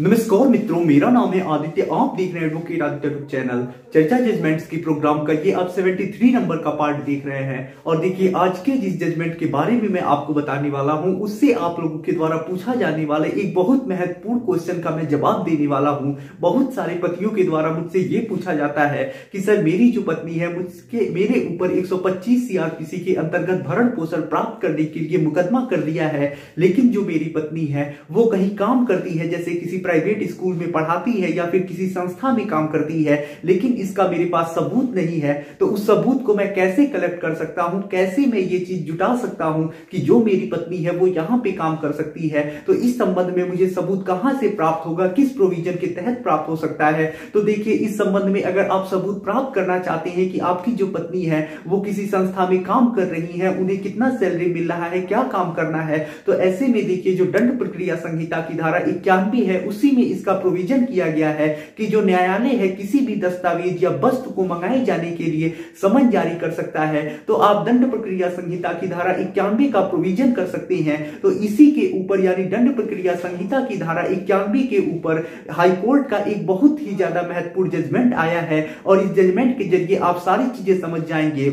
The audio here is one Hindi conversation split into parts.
नमस्कार मित्रों मेरा नाम है आदित्य आप देख रहे हैं एडवोकेट आदित्य चैनल चर्चा जजमेंट्स की प्रोग्राम का ये आप 73 नंबर का पार्ट देख रहे हैं और देखिए आज के जिस जजमेंट के बारे में मैं आपको बताने वाला हूं उससे आप लोगों के द्वारा पूछा जाने वाले एक बहुत महत्वपूर्ण क्वेश्चन का मैं जवाब देने वाला हूँ बहुत सारे पतियों के द्वारा मुझसे ये पूछा जाता है कि सर मेरी जो पत्नी है मुझके मेरे ऊपर एक सौ के अंतर्गत भरण पोषण प्राप्त करने के लिए मुकदमा कर दिया है लेकिन जो मेरी पत्नी है वो कहीं काम करती है जैसे किसी प्राइवेट स्कूल में पढ़ाती है या फिर किसी संस्था में काम करती है लेकिन इसका मेरे पास सबूत नहीं है तो उस सबूत को मैं कैसे कलेक्ट कर सकता हूं कैसे मैं ये चीज जुटा सकता हूं कि जो मेरी पत्नी है वो यहां पे काम कर सकती है तो इस संबंध में मुझे सबूत कहां से प्राप्त होगा किस प्रोविजन के तहत प्राप्त हो सकता है तो देखिए इस संबंध में अगर आप सबूत प्राप्त करना चाहते हैं कि आपकी जो पत्नी है वो किसी संस्था में काम कर रही है उन्हें कितना सैलरी मिल रहा है क्या काम करना है तो ऐसे में देखिए जो दंड प्रक्रिया संहिता की धारा इक्यानवे है उसी में इसका प्रोविजन किया गया है कि जो न्यायालय है किसी भी दस्तावेज या वस्तु को मंगाए जाने के लिए समन जारी कर सकता है तो आप दंड प्रक्रिया संहिता की धारा इक्यानवे का प्रोविजन कर सकते हैं तो इसी के ऊपर यानी दंड प्रक्रिया संहिता की धारा इक्यानवे के ऊपर हाईकोर्ट का एक बहुत ही ज्यादा महत्वपूर्ण जजमेंट आया है और इस जजमेंट के जरिए आप सारी चीजें समझ जाएंगे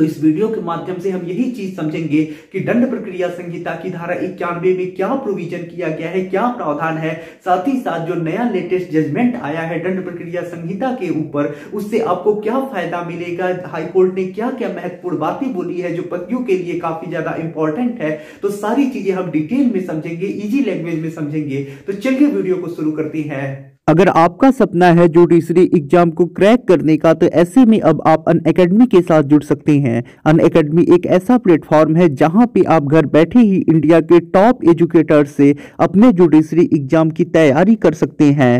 तो इस वीडियो के माध्यम से हम यही चीज समझेंगे कि दंड प्रक्रिया संहिता की धारा इक्यानवे में क्या प्रोविजन किया गया है क्या प्रावधान है साथ ही साथ जो नया लेटेस्ट जजमेंट आया है दंड प्रक्रिया संहिता के ऊपर उससे आपको क्या फायदा मिलेगा हाईकोर्ट ने क्या क्या महत्वपूर्ण बातें बोली है जो पतियों के लिए काफी ज्यादा इंपॉर्टेंट है तो सारी चीजें हम डिटेल में समझेंगे इजी लैंग्वेज में समझेंगे तो चलिए वीडियो को शुरू करती है अगर आपका सपना है जुडिशरी एग्जाम को क्रैक करने का तो ऐसे में अब आप अन अकेडमी के साथ जुड़ सकते हैं अन अकेडमी एक ऐसा प्लेटफॉर्म है जहां पे आप घर बैठे ही इंडिया के टॉप एजुकेटर्स से अपने जुडिशरी एग्जाम की तैयारी कर सकते हैं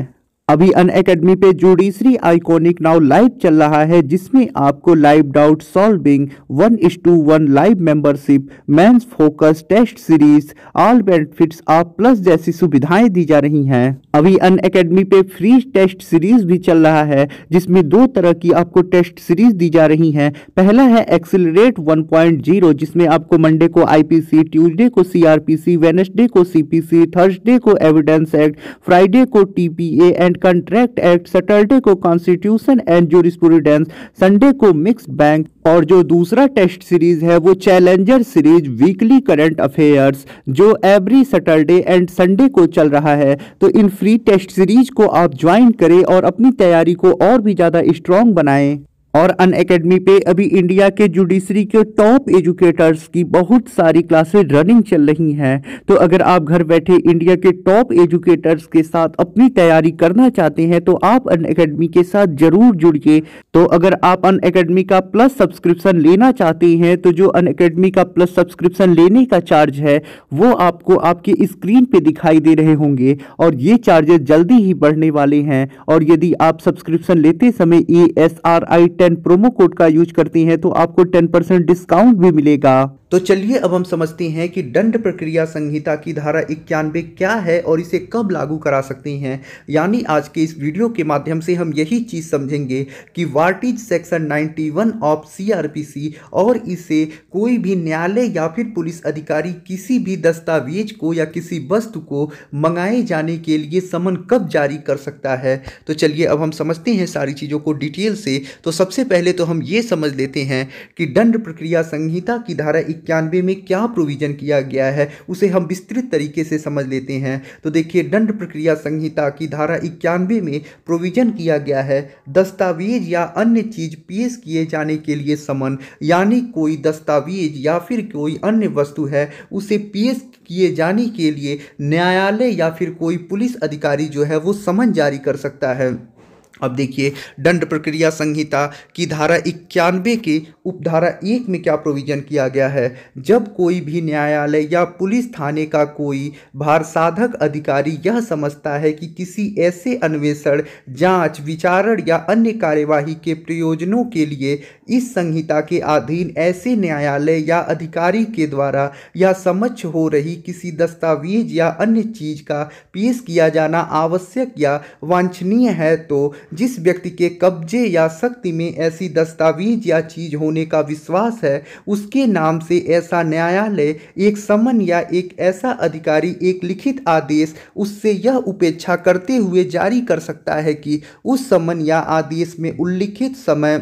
अभी अन अकेडमी पे जुडिशरी आइकॉनिक नाउ लाइव चल रहा है जिसमें आपको live doubt solving one is to one live membership mains focus test series all benefits आप प्लस जैसी सुविधाएं दी जा रही हैं अभी अन अकेडमी पे फ्री टेस्ट सीरीज भी चल रहा है जिसमें दो तरह की आपको टेस्ट सीरीज दी जा रही हैं पहला है एक्सिलरेट 1.0 जिसमें आपको मंडे को आईपीसी ट्यूसडे को सीआरपीसी वेनसडे को सीपीसी थर्सडे को एविडेंस एक्ट फ्राइडे को TPA and contract act Saturday को कॉन्स्टिट्यूशन एंड जूरिस्प्रूडेंस संडे को मिक्स बैंक और जो दूसरा टेस्ट सीरीज है वो challenger series weekly current affairs जो एवरी सैटरडे एंड संडे को चल रहा है तो इन फ्री टेस्ट सीरीज को आप ज्वाइन करें और अपनी तैयारी को और भी ज़्यादा स्ट्रॉन्ग बनाएं और अन अकेडमी पे अभी इंडिया के जुडिशरी के टॉप एजुकेटर्स की बहुत सारी क्लासेस रनिंग चल रही हैं तो अगर आप घर बैठे इंडिया के टॉप एजुकेटर्स के साथ अपनी तैयारी करना चाहते हैं तो आप अन अकेडमी के साथ जरूर जुड़िए तो अगर आप अन अकेडमी का प्लस सब्सक्रिप्शन लेना चाहते हैं तो जो अन अकेडमी का प्लस सब्सक्रिप्शन लेने का चार्ज है वो आपको आपके स्क्रीन पर दिखाई दे रहे होंगे और ये चार्जेस जल्दी ही बढ़ने वाले हैं और यदि आप सब्सक्रिप्शन लेते समय E S R I ten promo code का यूज करती हैं तो आपको टेन परसेंट डिस्काउंट भी मिलेगा तो चलिए अब हम समझते हैं कि दंड प्रक्रिया संहिता की धारा इक्यानवे क्या है और इसे कब लागू करा सकती हैं यानी आज के इस वीडियो के माध्यम से हम यही चीज़ समझेंगे कि वार्टिज सेक्शन 91 ऑफ सीआरपीसी और इसे कोई भी न्यायालय या फिर पुलिस अधिकारी किसी भी दस्तावेज को या किसी वस्तु को मंगाए जाने के लिए समन कब जारी कर सकता है तो चलिए अब हम समझते हैं सारी चीज़ों को डिटेल से तो सब सबसे पहले तो हम ये समझ लेते हैं कि दंड प्रक्रिया संहिता की धारा इक्यानवे में क्या प्रोविज़न किया गया है उसे हम विस्तृत तरीके से समझ लेते हैं तो देखिए दंड प्रक्रिया संहिता की धारा इक्यानवे में प्रोविज़न किया गया है दस्तावेज या अन्य चीज़ पेश किए जाने के लिए समन यानी कोई दस्तावेज या फिर कोई अन्य वस्तु है उसे पेश किए जाने के लिए न्यायालय या फिर कोई पुलिस अधिकारी जो है वो समन जारी कर सकता है अब देखिए दंड प्रक्रिया संहिता की धारा इक्यानवे के उपधारा एक में क्या प्रोविजन किया गया है जब कोई भी न्यायालय या पुलिस थाने का कोई भारसाधक अधिकारी यह समझता है कि किसी ऐसे अन्वेषण जांच, विचारण या अन्य कार्यवाही के प्रयोजनों के लिए इस संहिता के अधीन ऐसे न्यायालय या अधिकारी के द्वारा या समक्ष हो रही किसी दस्तावेज या अन्य चीज का पेश किया जाना आवश्यक या वांछनीय है तो जिस व्यक्ति के कब्जे या शक्ति में ऐसी दस्तावेज या चीज होने का विश्वास है उसके नाम से ऐसा न्यायालय एक समन या एक ऐसा अधिकारी एक लिखित आदेश उससे यह उपेक्षा करते हुए जारी कर सकता है कि उस समन या आदेश में उल्लिखित समय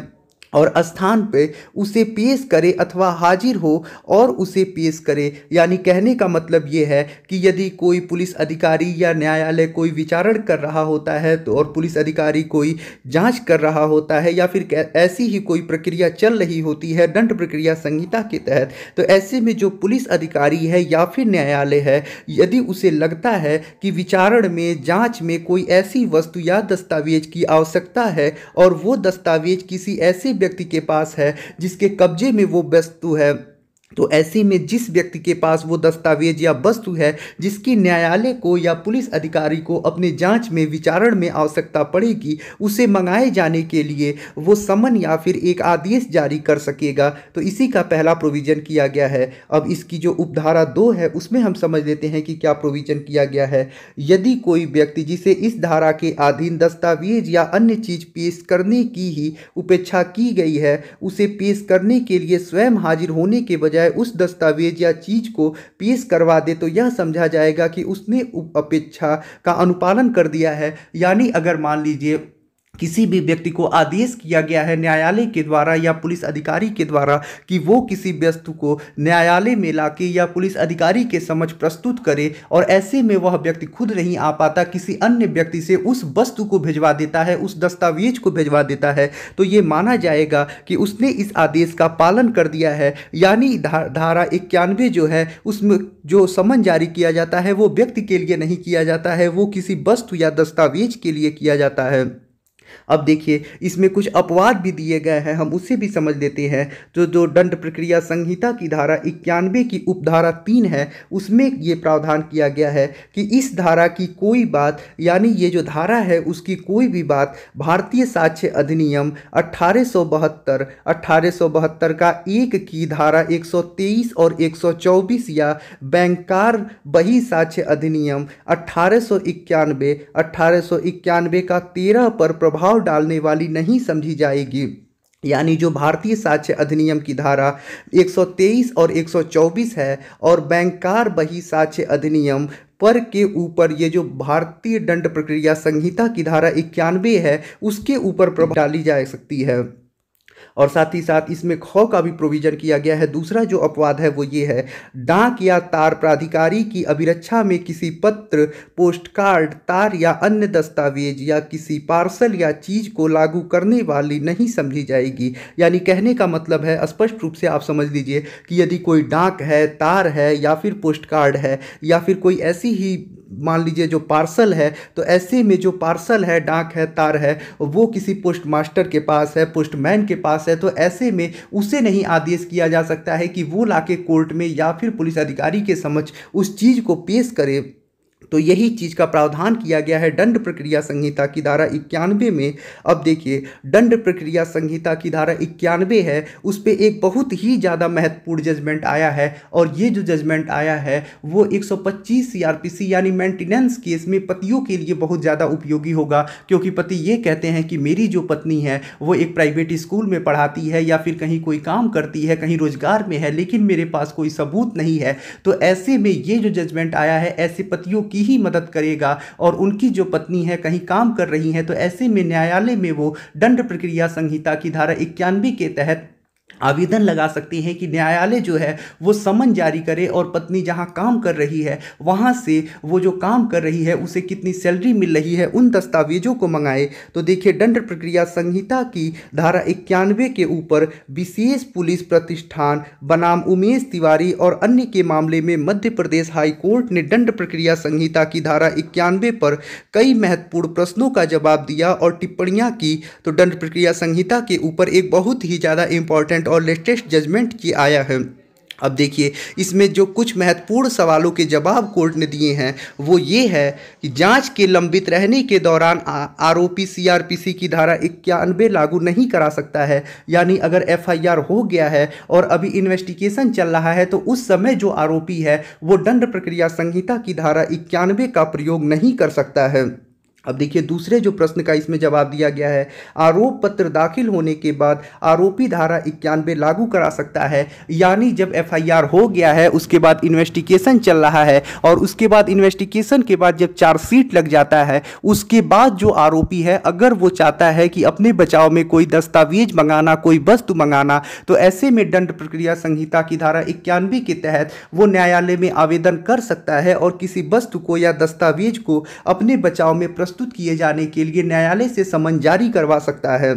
और स्थान पे उसे पेश करे अथवा हाजिर हो और उसे पेश करे यानी कहने का मतलब ये है कि यदि कोई पुलिस अधिकारी या न्यायालय कोई विचारण कर रहा होता है तो और पुलिस अधिकारी कोई जांच कर रहा होता है या फिर ऐसी ही कोई प्रक्रिया चल रही होती है दंड प्रक्रिया संहिता के तहत तो ऐसे में जो पुलिस अधिकारी है या फिर न्यायालय है यदि उसे लगता है कि विचारण में जाँच में कोई ऐसी वस्तु या दस्तावेज की आवश्यकता है और वो दस्तावेज किसी ऐसे व्यक्ति के पास है जिसके कब्जे में वो वस्तु है तो ऐसे में जिस व्यक्ति के पास वो दस्तावेज या वस्तु है जिसकी न्यायालय को या पुलिस अधिकारी को अपने जांच में विचारण में आवश्यकता पड़ेगी उसे मंगाए जाने के लिए वो समन या फिर एक आदेश जारी कर सकेगा तो इसी का पहला प्रोविज़न किया गया है अब इसकी जो उपधारा दो है उसमें हम समझ लेते हैं कि क्या प्रोविज़न किया गया है यदि कोई व्यक्ति जिसे इस धारा के अधीन दस्तावेज या अन्य चीज़ पेश करने की ही उपेक्षा की गई है उसे पेश करने के लिए स्वयं हाजिर होने के बजाय बजाय उस दस्तावेज या चीज को पेश करवा दे तो यह समझा जाएगा कि उसने अपेक्षा का अनुपालन कर दिया है यानी अगर मान लीजिए किसी भी व्यक्ति को आदेश किया गया है न्यायालय के द्वारा या पुलिस अधिकारी के द्वारा कि वो किसी वस्तु को न्यायालय में लाके या पुलिस अधिकारी के समक्ष प्रस्तुत करे और ऐसे में वह व्यक्ति खुद नहीं आ पाता किसी अन्य व्यक्ति से उस वस्तु को भिजवा देता है उस दस्तावेज को भिजवा देता है तो ये माना जाएगा कि उसने इस आदेश का पालन कर दिया है यानी धारा इक्यानवे जो है उसमें जो समन जारी किया जाता है वो व्यक्ति के लिए नहीं किया जाता है वो किसी वस्तु या दस्तावेज के लिए किया जाता है अब देखिए इसमें कुछ अपवाद भी दिए गए हैं हम उसे भी समझ लेते हैं जो जो दंड प्रक्रिया संहिता की धारा इक्यानवे की उपधारा तीन है उसमें ये प्रावधान किया गया है कि इस धारा की कोई बात यानी ये जो धारा है उसकी कोई भी बात भारतीय साक्ष्य अधिनियम अट्ठारह सौ बहत्तर सौ बहत्तर का एक की धारा 123 और 124 या बैंकार बही साक्ष्य अधिनियम अट्ठारह सौ इक्यानवे अट्ठारह सौ इक्यानवे का तेरह पर प्रभाव प्रभाव डालने वाली नहीं समझी जाएगी यानी जो भारतीय साक्ष्य अधिनियम की धारा 123 और 124 है और बैंकार बही साक्ष्य अधिनियम पर के ऊपर ये जो भारतीय दंड प्रक्रिया संहिता की धारा इक्यानवे है उसके ऊपर प्रभाव डाली जा सकती है और साथ ही साथ इसमें ख का भी प्रोविजन किया गया है दूसरा जो अपवाद है वो ये है डाक या तार प्राधिकारी की अभिरक्षा में किसी पत्र पोस्टकार्ड तार या अन्य दस्तावेज या किसी पार्सल या चीज़ को लागू करने वाली नहीं समझी जाएगी यानी कहने का मतलब है स्पष्ट रूप से आप समझ लीजिए कि यदि कोई डाक है तार है या फिर पोस्ट कार्ड है या फिर कोई ऐसी ही मान लीजिए जो पार्सल है तो ऐसे में जो पार्सल है डाक है तार है वो किसी पोस्ट मास्टर के पास है पोस्टमैन के पास पास है तो ऐसे में उसे नहीं आदेश किया जा सकता है कि वो लाके कोर्ट में या फिर पुलिस अधिकारी के समक्ष उस चीज़ को पेश करे तो यही चीज़ का प्रावधान किया गया है दंड प्रक्रिया संहिता की धारा इक्यानवे में अब देखिए दंड प्रक्रिया संहिता की धारा इक्यानवे है उस पर एक बहुत ही ज़्यादा महत्वपूर्ण जजमेंट आया है और ये जो जजमेंट आया है वो 125 सीआरपीसी यानी मेंटेनेंस केस में पतियों के लिए बहुत ज़्यादा उपयोगी होगा क्योंकि पति ये कहते हैं कि मेरी जो पत्नी है वो एक प्राइवेट स्कूल में पढ़ाती है या फिर कहीं कोई काम करती है कहीं रोजगार में है लेकिन मेरे पास कोई सबूत नहीं है तो ऐसे में ये जो जजमेंट आया है ऐसे पतियों की की ही मदद करेगा और उनकी जो पत्नी है कहीं काम कर रही है तो ऐसे में न्यायालय में वो दंड प्रक्रिया संहिता की धारा इक्यानवे के तहत आवेदन लगा सकती हैं कि न्यायालय जो है वो समन जारी करे और पत्नी जहां काम कर रही है वहां से वो जो काम कर रही है उसे कितनी सैलरी मिल रही है उन दस्तावेजों को मंगाए तो देखिए दंड प्रक्रिया संहिता की धारा इक्यानवे के ऊपर विशेष पुलिस प्रतिष्ठान बनाम उमेश तिवारी और अन्य के मामले में मध्य प्रदेश हाईकोर्ट ने दंड प्रक्रिया संहिता की धारा इक्यानवे पर कई महत्वपूर्ण प्रश्नों का जवाब दिया और टिप्पणियाँ की तो दंड प्रक्रिया संहिता के ऊपर एक बहुत ही ज़्यादा इम्पोर्टेंट रिसेंट और लेटेस्ट जजमेंट की आया है अब देखिए इसमें जो कुछ महत्वपूर्ण सवालों के जवाब कोर्ट ने दिए हैं वो ये है कि जांच के लंबित रहने के दौरान आरोपी सीआरपीसी की धारा इक्यानवे लागू नहीं करा सकता है यानी अगर एफआईआर हो गया है और अभी इन्वेस्टिगेशन चल रहा है तो उस समय जो आरोपी है वो दंड प्रक्रिया संहिता की धारा इक्यानवे का प्रयोग नहीं कर सकता है अब देखिए दूसरे जो प्रश्न का इसमें जवाब दिया गया है आरोप पत्र दाखिल होने के बाद आरोपी धारा इक्यानवे लागू करा सकता है यानी जब एफआईआर हो गया है उसके बाद इन्वेस्टिगेशन चल रहा है और उसके बाद इन्वेस्टिगेशन के बाद जब चार्जशीट लग जाता है उसके बाद जो आरोपी है अगर वो चाहता है कि अपने बचाव में कोई दस्तावेज मंगाना कोई वस्तु मंगाना तो ऐसे में दंड प्रक्रिया संहिता की धारा इक्यानवे के तहत वो न्यायालय में आवेदन कर सकता है और किसी वस्तु को या दस्तावेज को अपने बचाव में प्रश्न प्रस्तुत किए जाने के लिए न्यायालय से समन जारी करवा सकता है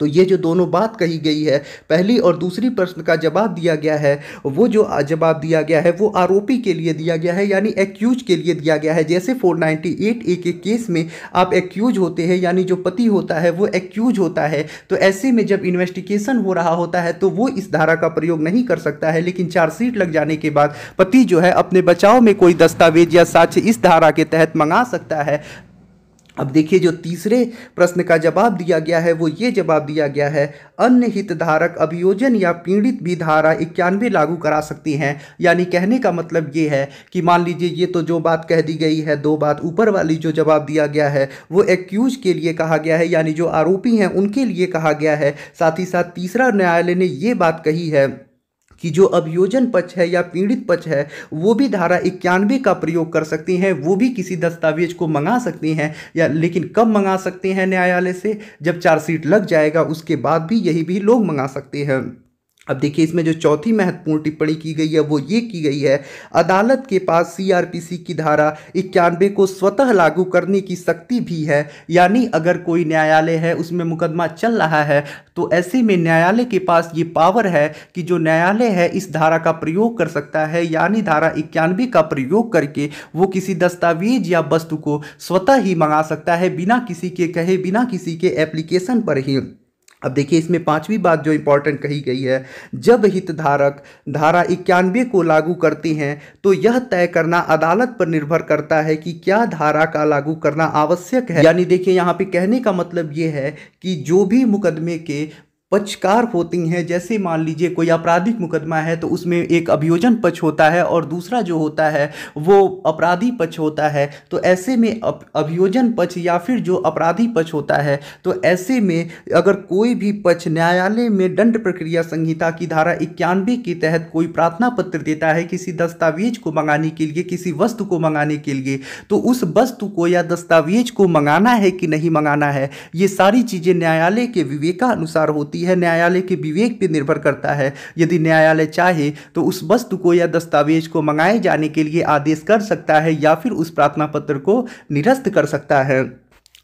तो ये जो दोनों बात कही गई है पहली और दूसरी प्रश्न का जवाब दिया गया है वो जो जवाब दिया गया है वो आरोपी के लिए दिया गया है यानी एक्यूज के लिए दिया गया है जैसे 498 ए के केस में आप एक्यूज होते हैं यानी जो पति होता है वो एक्यूज होता है तो ऐसे में जब इन्वेस्टिगेशन हो रहा होता है तो वो इस धारा का प्रयोग नहीं कर सकता है लेकिन चार्जशीट लग जाने के बाद पति जो है अपने बचाव में कोई दस्तावेज या साक्ष्य इस धारा के तहत मंगा सकता है अब देखिए जो तीसरे प्रश्न का जवाब दिया गया है वो ये जवाब दिया गया है अन्य हितधारक अभियोजन या पीड़ित भी धारा इक्यानवे लागू करा सकती हैं यानी कहने का मतलब ये है कि मान लीजिए ये तो जो बात कह दी गई है दो बात ऊपर वाली जो जवाब दिया गया है वो एक्यूज के लिए कहा गया है यानी जो आरोपी हैं उनके लिए कहा गया है साथ ही साथ तीसरा न्यायालय ने ये बात कही है कि जो अभियोजन पक्ष है या पीड़ित पक्ष है वो भी धारा इक्यानवे का प्रयोग कर सकती हैं वो भी किसी दस्तावेज को मंगा सकती हैं या लेकिन कब मंगा सकते हैं न्यायालय से जब चार्जशीट लग जाएगा उसके बाद भी यही भी लोग मंगा सकते हैं अब देखिए इसमें जो चौथी महत्वपूर्ण टिप्पणी की गई है वो ये की गई है अदालत के पास सीआरपीसी की धारा इक्यानवे को स्वतः लागू करने की शक्ति भी है यानी अगर कोई न्यायालय है उसमें मुकदमा चल रहा है तो ऐसे में न्यायालय के पास ये पावर है कि जो न्यायालय है इस धारा का प्रयोग कर सकता है यानी धारा इक्यानवे का प्रयोग करके वो किसी दस्तावेज या वस्तु को स्वतः ही मंगा सकता है बिना किसी के कहे बिना किसी के एप्लीकेशन पर ही अब देखिए इसमें पांचवी बात जो इम्पोर्टेंट कही गई है जब हितधारक धारा इक्यानवे को लागू करते हैं तो यह तय करना अदालत पर निर्भर करता है कि क्या धारा का लागू करना आवश्यक है यानी देखिए यहाँ पे कहने का मतलब ये है कि जो भी मुकदमे के पक्षकार होती हैं जैसे मान लीजिए कोई आपराधिक मुकदमा है तो उसमें एक अभियोजन पक्ष होता है और दूसरा जो होता है वो अपराधी पक्ष होता है तो ऐसे में अभियोजन पक्ष या फिर जो अपराधी पक्ष होता है तो ऐसे में अगर कोई भी पक्ष न्यायालय में दंड प्रक्रिया संहिता की धारा इक्यानवे के तहत कोई प्रार्थना पत्र देता है किसी दस्तावेज को मंगाने के लिए किसी वस्तु को मंगाने के लिए तो उस वस्तु को या दस्तावेज को मंगाना है कि नहीं मंगाना है ये सारी चीज़ें न्यायालय के विवेकानुसार होती यह न्यायालय के विवेक पर निर्भर करता है यदि न्यायालय चाहे तो उस वस्तु को या दस्तावेज को मंगाए जाने के लिए आदेश कर सकता है या फिर उस प्रार्थना पत्र को निरस्त कर सकता है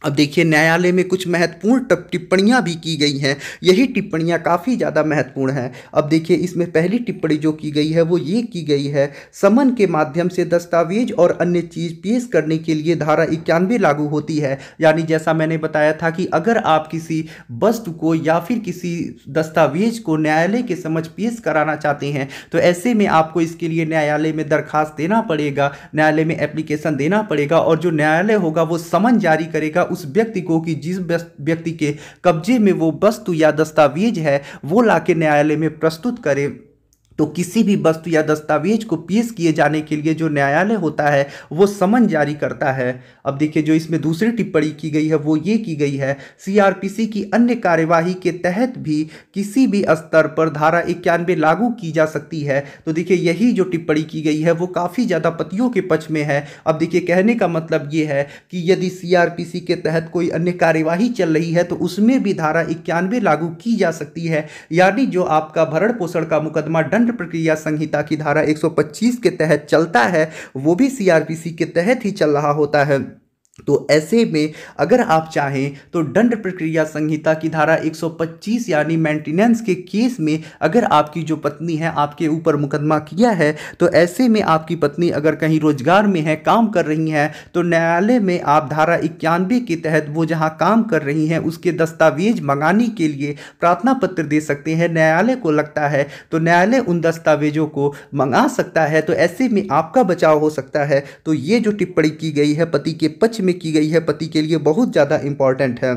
अब देखिए न्यायालय में कुछ महत्वपूर्ण टिप्पणियां भी की गई हैं यही टिप्पणियां काफ़ी ज़्यादा महत्वपूर्ण हैं अब देखिए इसमें पहली टिप्पणी जो की गई है वो ये की गई है समन के माध्यम से दस्तावेज और अन्य चीज़ पेश करने के लिए धारा इक्यानवे लागू होती है यानी जैसा मैंने बताया था कि अगर आप किसी वस्तु को या फिर किसी दस्तावेज को न्यायालय के समझ पेश कराना चाहते हैं तो ऐसे में आपको इसके लिए न्यायालय में दरखास्त देना पड़ेगा न्यायालय में एप्लीकेशन देना पड़ेगा और जो न्यायालय होगा वो समन जारी करेगा उस व्यक्ति को कि जिस व्यक्ति के कब्जे में वो वस्तु या दस्तावेज है वो लाके न्यायालय में प्रस्तुत करे तो किसी भी वस्तु या दस्तावेज को पेश किए जाने के लिए जो न्यायालय होता है वो समन जारी करता है अब देखिए जो इसमें दूसरी टिप्पणी की गई है वो ये की गई है सीआरपीसी की अन्य कार्यवाही के तहत भी किसी भी स्तर पर धारा इक्यानवे लागू की जा सकती है तो देखिए यही जो टिप्पणी की गई है वो काफ़ी ज़्यादा पतियों के पक्ष में है अब देखिए कहने का मतलब ये है कि यदि सी के तहत कोई अन्य कार्यवाही चल रही है तो उसमें भी धारा इक्यानवे लागू की जा सकती है यानी जो आपका भरण पोषण का मुकदमा दंड दंड प्रक्रिया संहिता की धारा 125 के तहत चलता है वो भी सीआरपीसी के तहत ही चल रहा होता है तो ऐसे में अगर आप चाहें तो दंड प्रक्रिया संहिता की धारा 125 यानी मेंटेनेंस के केस में अगर आपकी जो पत्नी है आपके ऊपर मुकदमा किया है तो ऐसे में आपकी पत्नी अगर कहीं रोजगार में है काम कर रही है तो न्यायालय में आप धारा इक्यानवे के तहत वो जहाँ काम कर रही हैं उसके दस्तावेज मंगाने के लिए प्रार्थना पत्र दे सकते हैं न्यायालय को लगता है तो न्यायालय उन दस्तावेजों को मंगा सकता है तो ऐसे में आपका बचाव हो सकता है तो ये जो टिप्पणी की गई है पति के पक्ष में में की गई है पति के लिए बहुत ज़्यादा इंपॉर्टेंट है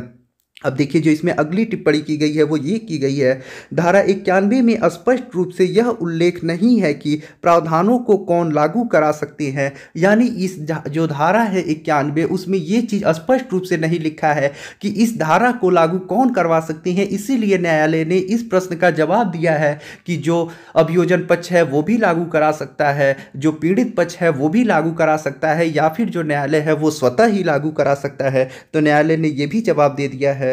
अब देखिए जो इसमें अगली टिप्पणी की गई है वो ये की गई है धारा इक्यानवे में स्पष्ट रूप से यह उल्लेख नहीं है कि प्रावधानों को कौन लागू करा सकते हैं यानी इस जो धारा है इक्यानवे उसमें ये चीज़ स्पष्ट रूप से नहीं लिखा है कि इस धारा को लागू कौन करवा सकते हैं इसीलिए न्यायालय ने इस प्रश्न का जवाब दिया है कि जो अभियोजन पक्ष है वो भी लागू करा सकता है जो पीड़ित पक्ष है वो भी लागू करा सकता है या फिर जो न्यायालय है वो स्वतः ही लागू करा सकता है तो न्यायालय ने यह भी जवाब दे दिया है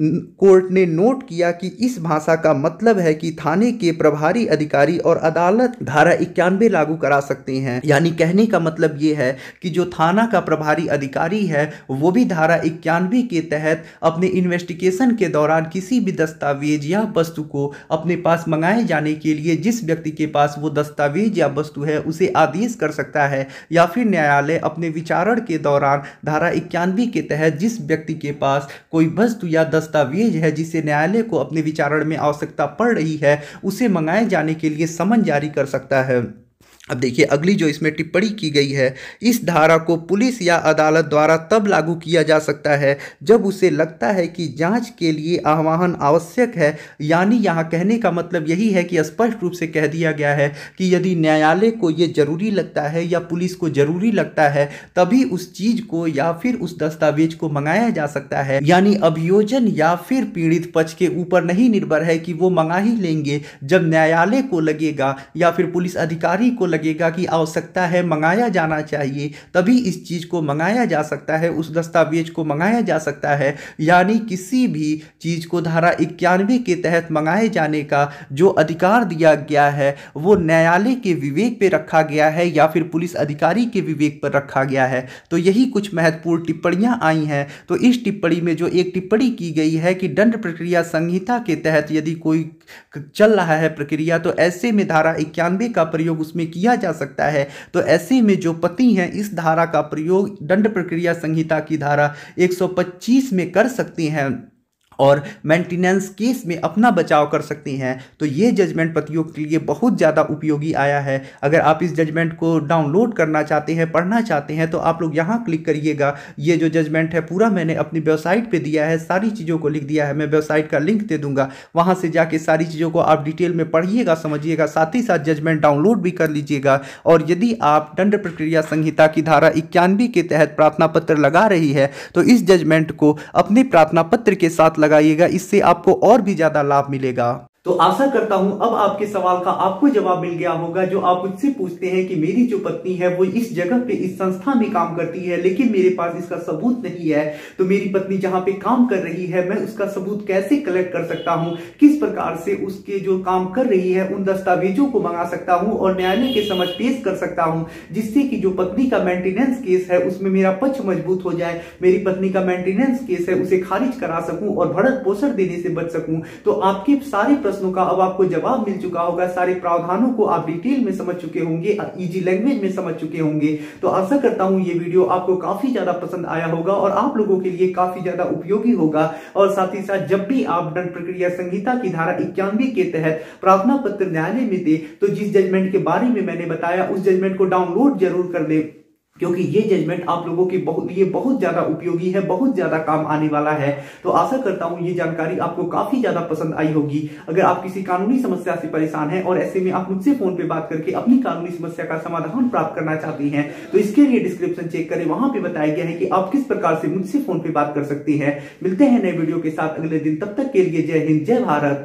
कोर्ट ने नोट किया कि इस भाषा का मतलब है कि थाने के प्रभारी अधिकारी और अदालत धारा इक्यानवे लागू करा सकते हैं यानी कहने का मतलब ये है कि जो थाना का प्रभारी अधिकारी है वो भी धारा इक्यानवे के तहत अपने इन्वेस्टिगेशन के दौरान किसी भी दस्तावेज या वस्तु को अपने पास मंगाए जाने के लिए जिस व्यक्ति के पास वो दस्तावेज या वस्तु है उसे आदेश कर सकता है या फिर न्यायालय अपने विचारण के दौरान धारा इक्यानवे के तहत जिस व्यक्ति के पास कोई वस्तु या दस्त दस्तावेज है जिसे न्यायालय को अपने विचारण में आवश्यकता पड़ रही है उसे मंगाए जाने के लिए समन जारी कर सकता है अब देखिए अगली जो इसमें टिप्पणी की गई है इस धारा को पुलिस या अदालत द्वारा तब लागू किया जा सकता है जब उसे लगता है कि जांच के लिए आह्वान आवश्यक है यानी यहाँ कहने का मतलब यही है कि स्पष्ट रूप से कह दिया गया है कि यदि न्यायालय को ये जरूरी लगता है या पुलिस को जरूरी लगता है तभी उस चीज़ को या फिर उस दस्तावेज को मंगाया जा सकता है यानी अभियोजन या फिर पीड़ित पक्ष के ऊपर नहीं निर्भर है कि वो मंगा ही लेंगे जब न्यायालय को लगेगा या फिर पुलिस अधिकारी को लगेगा कि आवश्यकता है मंगाया जाना चाहिए तभी इस चीज़ को मंगाया जा सकता है उस दस्तावेज को मंगाया जा सकता है यानी किसी भी चीज़ को धारा इक्यानवे के तहत मंगाए जाने का जो अधिकार दिया गया है वो न्यायालय के विवेक पर रखा गया है या फिर पुलिस अधिकारी के विवेक पर रखा गया है तो यही कुछ महत्वपूर्ण टिप्पणियाँ आई हैं तो इस टिप्पणी में जो एक टिप्पणी की गई है कि दंड प्रक्रिया संहिता के तहत यदि कोई चल रहा है प्रक्रिया तो ऐसे में धारा इक्यानवे का प्रयोग उसमें किया जा सकता है तो ऐसे में जो पति हैं इस धारा का प्रयोग दंड प्रक्रिया संहिता की धारा 125 में कर सकते हैं और मेंटेनेंस केस में अपना बचाव कर सकती हैं तो ये जजमेंट पतियों के लिए बहुत ज़्यादा उपयोगी आया है अगर आप इस जजमेंट को डाउनलोड करना चाहते हैं पढ़ना चाहते हैं तो आप लोग यहाँ क्लिक करिएगा ये जो जजमेंट है पूरा मैंने अपनी वेबसाइट पर दिया है सारी चीज़ों को लिख दिया है मैं वेबसाइट का लिंक दे दूंगा वहाँ से जाके सारी चीज़ों को आप डिटेल में पढ़िएगा समझिएगा साथ ही साथ जजमेंट डाउनलोड भी कर लीजिएगा और यदि आप दंड प्रक्रिया संहिता की धारा इक्यानवे के तहत प्रार्थना पत्र लगा रही है तो इस जजमेंट को अपने प्रार्थना पत्र के साथ लगाइएगा इससे आपको और भी ज़्यादा लाभ मिलेगा तो आशा करता हूं अब आपके सवाल का आपको जवाब मिल गया होगा जो आप मुझसे पूछते हैं कि मेरी जो पत्नी है वो इस जगह पे इस संस्था में काम करती है लेकिन मेरे पास इसका सबूत नहीं है तो मेरी पत्नी जहां पे काम कर रही है मैं उसका सबूत कैसे कलेक्ट कर सकता हूं किस प्रकार से उसके जो काम कर रही है उन दस्तावेजों को मंगा सकता हूं और न्यायालय के समझ पेश कर सकता हूं जिससे कि जो पत्नी का मेंटेनेंस केस है उसमें मेरा पक्ष मजबूत हो जाए मेरी पत्नी का मेंटेनेंस केस है उसे खारिज करा सकूं और भड़क पोषण देने से बच सकूं तो आपके सारे प्रश्न प्रश्नों का अब आपको जवाब मिल चुका होगा सारे प्रावधानों को आप डिटेल में समझ चुके होंगे इजी लैंग्वेज में समझ चुके होंगे तो आशा करता हूं ये वीडियो आपको काफी ज्यादा पसंद आया होगा और आप लोगों के लिए काफी ज्यादा उपयोगी होगा और साथ ही साथ जब भी आप दंड प्रक्रिया संहिता की धारा इक्यानवे के तहत प्रार्थना पत्र न्यायालय में दे तो जिस जजमेंट के बारे में मैंने बताया उस जजमेंट को डाउनलोड जरूर कर ले क्योंकि ये जजमेंट आप लोगों की बहुत ये बहुत ज्यादा उपयोगी है बहुत ज्यादा काम आने वाला है तो आशा करता हूं ये जानकारी आपको काफी ज्यादा पसंद आई होगी अगर आप किसी कानूनी समस्या से परेशान हैं और ऐसे में आप मुझसे फोन पे बात करके अपनी कानूनी समस्या का समाधान प्राप्त करना चाहती हैं तो इसके लिए डिस्क्रिप्शन चेक करें वहां पे बताया गया है कि आप किस प्रकार से मुझसे फोन पे बात कर सकती है मिलते हैं नए वीडियो के साथ अगले दिन तब तक के लिए जय हिंद जय भारत